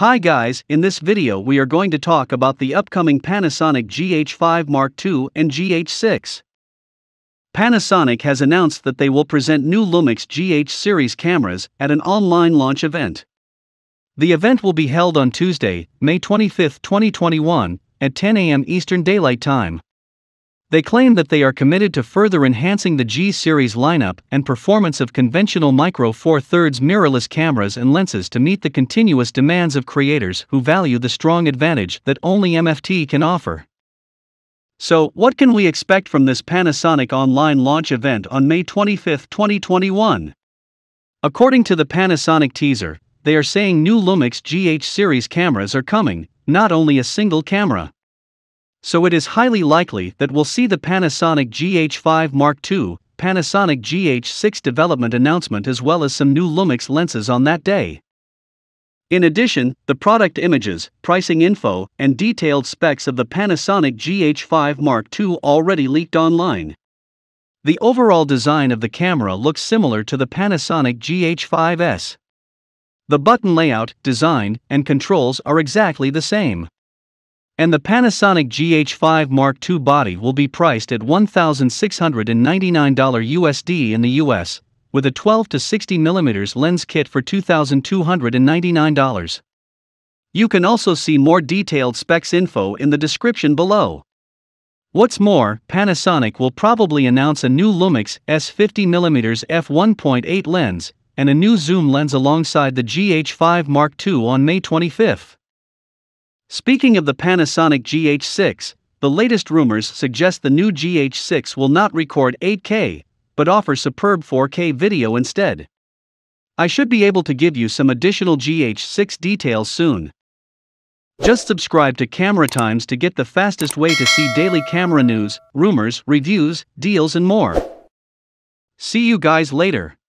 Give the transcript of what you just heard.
Hi guys, in this video we are going to talk about the upcoming Panasonic GH5 Mark II and GH6. Panasonic has announced that they will present new Lumix GH series cameras at an online launch event. The event will be held on Tuesday, May 25, 2021, at 10 a.m. Eastern Daylight Time. They claim that they are committed to further enhancing the G series lineup and performance of conventional micro four thirds mirrorless cameras and lenses to meet the continuous demands of creators who value the strong advantage that only MFT can offer. So, what can we expect from this Panasonic online launch event on May 25, 2021? According to the Panasonic teaser, they are saying new Lumix GH series cameras are coming, not only a single camera. So it is highly likely that we'll see the Panasonic GH5 Mark II, Panasonic GH6 development announcement as well as some new Lumix lenses on that day. In addition, the product images, pricing info, and detailed specs of the Panasonic GH5 Mark II already leaked online. The overall design of the camera looks similar to the Panasonic GH5S. The button layout, design, and controls are exactly the same and the Panasonic GH5 Mark II body will be priced at $1,699 USD in the US, with a 12 to 60 mm lens kit for $2,299. You can also see more detailed specs info in the description below. What's more, Panasonic will probably announce a new Lumix S50mm f1.8 lens and a new zoom lens alongside the GH5 Mark II on May 25. Speaking of the Panasonic GH6, the latest rumors suggest the new GH6 will not record 8K, but offer superb 4K video instead. I should be able to give you some additional GH6 details soon. Just subscribe to Camera Times to get the fastest way to see daily camera news, rumors, reviews, deals, and more. See you guys later.